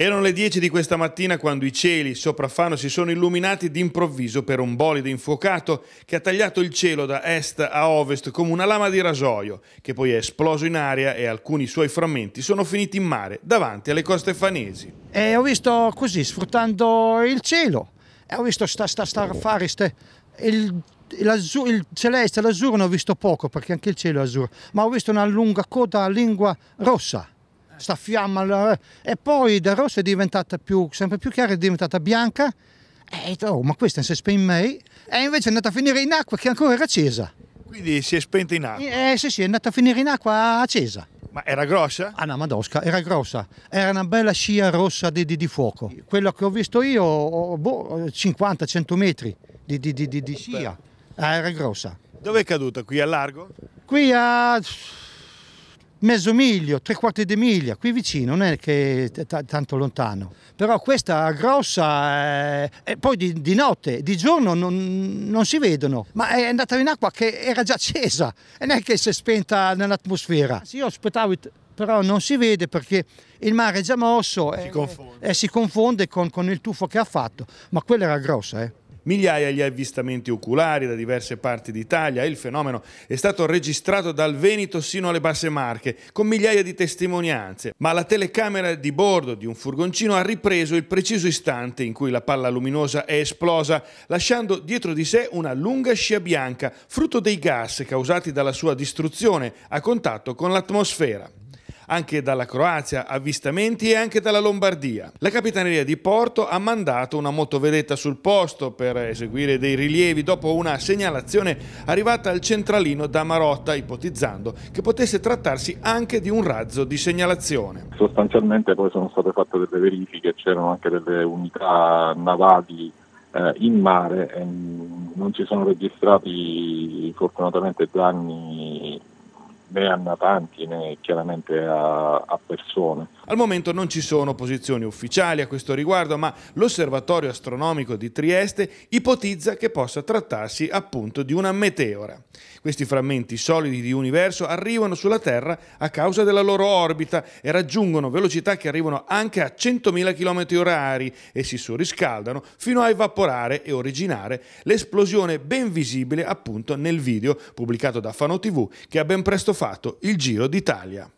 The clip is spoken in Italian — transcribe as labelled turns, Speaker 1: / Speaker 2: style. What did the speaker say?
Speaker 1: Erano le 10 di questa mattina quando i cieli sopra Fano si sono illuminati d'improvviso per un bolide infuocato che ha tagliato il cielo da est a ovest come una lama di rasoio, che poi è esploso in aria e alcuni suoi frammenti sono finiti in mare davanti alle coste fanesi.
Speaker 2: E ho visto così, sfruttando il cielo, e ho visto sta, sta, sta fare ste, il, il celeste, l'azzurro ne ho visto poco perché anche il cielo è azzurro, ma ho visto una lunga coda a lingua rossa sta fiamma. Eh. E poi da rossa è diventata più, sempre più chiara, è diventata bianca. E eh, oh, ma questa si è spenta in me. E invece è andata a finire in acqua che ancora era accesa. Quindi si è spenta in acqua? Eh sì, sì, è andata a finire in acqua accesa. Ma era grossa? Ah no, Madosca, era grossa. Era una bella scia rossa di, di, di fuoco. Quello che ho visto io, boh, 50-100 metri di, di scia. Eh, era grossa.
Speaker 1: Dove è caduta? Qui a largo?
Speaker 2: Qui a mezzo miglio, tre quarti di miglia, qui vicino, non è che è tanto lontano. Però questa grossa, eh, poi di, di, notte, di giorno non, non, si vedono, ma è andata in acqua che era già accesa, e non è che si è spenta nell'atmosfera. Sì, io aspettavo, però non si vede perché il mare è già mosso si eh, e, e eh, si confonde, con, con, il tuffo che ha fatto, ma quella era grossa. Eh
Speaker 1: migliaia gli avvistamenti oculari da diverse parti d'Italia e il fenomeno è stato registrato dal Veneto sino alle Basse Marche, con migliaia di testimonianze, ma la telecamera di bordo di un furgoncino ha ripreso il preciso istante in cui la palla luminosa è esplosa, lasciando dietro di sé una lunga scia bianca, frutto dei gas causati dalla sua distruzione a contatto con l'atmosfera anche dalla Croazia, avvistamenti e anche dalla Lombardia. La Capitaneria di Porto ha mandato una motovedetta sul posto per eseguire dei rilievi dopo una segnalazione arrivata al centralino da Marotta, ipotizzando che potesse trattarsi anche di un razzo di segnalazione.
Speaker 3: Sostanzialmente poi sono state fatte delle verifiche, c'erano anche delle unità navali eh, in mare e non ci sono registrati fortunatamente danni né a natanti né chiaramente a, a persone.
Speaker 1: Al momento non ci sono posizioni ufficiali a questo riguardo, ma l'Osservatorio astronomico di Trieste ipotizza che possa trattarsi appunto di una meteora. Questi frammenti solidi di universo arrivano sulla Terra a causa della loro orbita e raggiungono velocità che arrivano anche a 100.000 km/h e si surriscaldano fino a evaporare e originare l'esplosione ben visibile appunto nel video pubblicato da Fano TV che ha ben presto fatto il giro d'Italia.